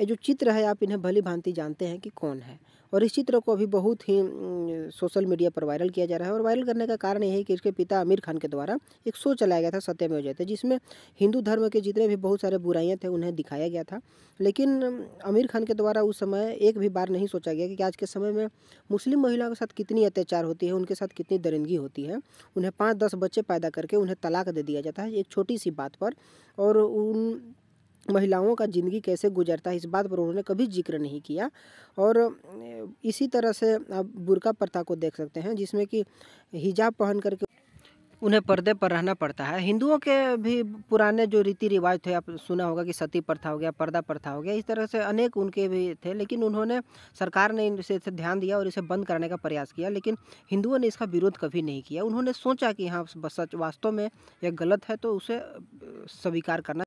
ये जो चित्र है आप इन्हें भली भांति जानते हैं कि कौन है और इस चित्र को अभी बहुत ही सोशल मीडिया पर वायरल किया जा रहा है और वायरल करने का कारण यही है कि इसके पिता आमिर खान के द्वारा एक शो चलाया गया था सत्यमेव जयते जिसमें हिंदू धर्म के जितने भी बहुत सारे बुराइयाँ थे उन्हें दिखाया गया था लेकिन आमिर खान के द्वारा उस समय एक भी बार नहीं सोचा गया कि आज के समय में मुस्लिम महिलाओं के साथ कितनी अत्याचार होती है उनके साथ कितनी दरिंदगी होती है उन्हें पाँच दस बच्चे पैदा करके उन्हें तलाक दे दिया जाता है एक छोटी सी बात पर और उन महिलाओं का ज़िंदगी कैसे गुजरता है इस बात पर उन्होंने कभी जिक्र नहीं किया और इसी तरह से आप बुरका प्रथा को देख सकते हैं जिसमें कि हिजाब पहन करके उन्हें पर्दे पर रहना पड़ता है हिंदुओं के भी पुराने जो रीति रिवाज थे आप सुना होगा कि सती प्रथा हो गया पर्दा प्रथा हो गया इस तरह से अनेक उनके भी थे लेकिन उन्होंने सरकार ने इनसे ध्यान दिया और इसे बंद करने का प्रयास किया लेकिन हिंदुओं ने इसका विरोध कभी नहीं किया उन्होंने सोचा कि हाँ सच वास्तव में यह गलत है तो उसे स्वीकार करना